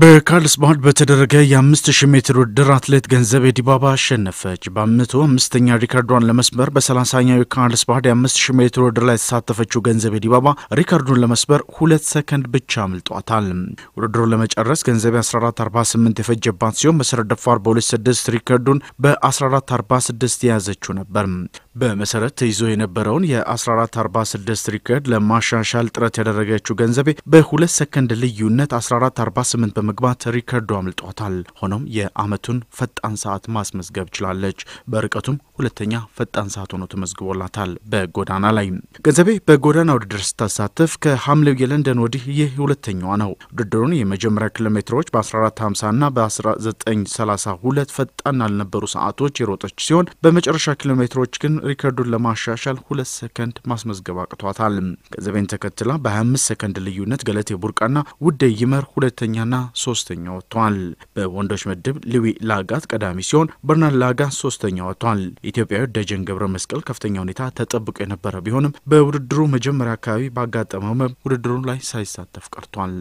በካርልስባድ በተደረገ የ5000 ሜትር ውድድር አትሌት ገንዘቤ ዲባባ አሸነፈች። በአምቶ አምስተኛ ሪካርዷን ለመስበር በ30ኛው የካርልስባድ የ5000 ሜትር ውድድር ላይ የተሳተፈችው ገንዘቤ ዲባባ ሪካርዱን ለመስበር ሁለት ሰከንድ ብቻ አምልጧታል። ውድድሩን ለመጨረስ ገንዘቤ 1448 የፈጀባት ሲሆን መሰረት ደፋር በ26 ሪካርዱን በ1446 የያዘችው ነበር። በመሰረት ተይዞ የነበረውን የ1446 ሪከርድ ለማሻሻል ጥረት ያደረገችው ገንዘቤ በሁለት ሰከንድ ልዩነት 1448 በመግባት ሪከርዱ አምልጧታል። ሆኖም የአመቱን ፈጣን ሰዓት ማስመዝገብ ችላለች። በርቀቱም ሁለተኛ ፈጣን ሰዓት ሆኖ ተመዝግቦላታል። በጎዳና ላይ ገንዘቤ በጎዳና ውድድር ስታሳተፍ ከሐምሌው የለንደን ወዲህ ይህ ሁለተኛዋ ነው። ውድድሩን የመጀመሪያ ኪሎ ሜትሮች በ1450 እና በ1932 ፈጣን ያልነበሩ ሰዓቶች የሮጠች ሲሆን በመጨረሻ ኪሎ ሜትሮች ግን ሪከርዱን ለማሻሻል ሁለት ሰከንድ ማስመዝገብ አቅቷታል። ከዘቤን ተከትላ በ25 ሰከንድ ልዩነት ገለቴ ቡርቃና ውዴ ይመር ሁለተኛና ሶስተኛ ወጥቷል። በወንዶች ምድብ ልዊ ላጋት ቀዳሚ ሲሆን በርናል ላጋ ሶስተኛ ወጥቷል። ኢትዮጵያዊ ደጀን ገብረ መስቀል ከፍተኛ ሁኔታ ተጠብቆ የነበረ ቢሆንም በውድድሩ መጀመሪያ አካባቢ ባጋጠመው ውድድሩ ላይ ሳይሳተፍ ቀርቷል።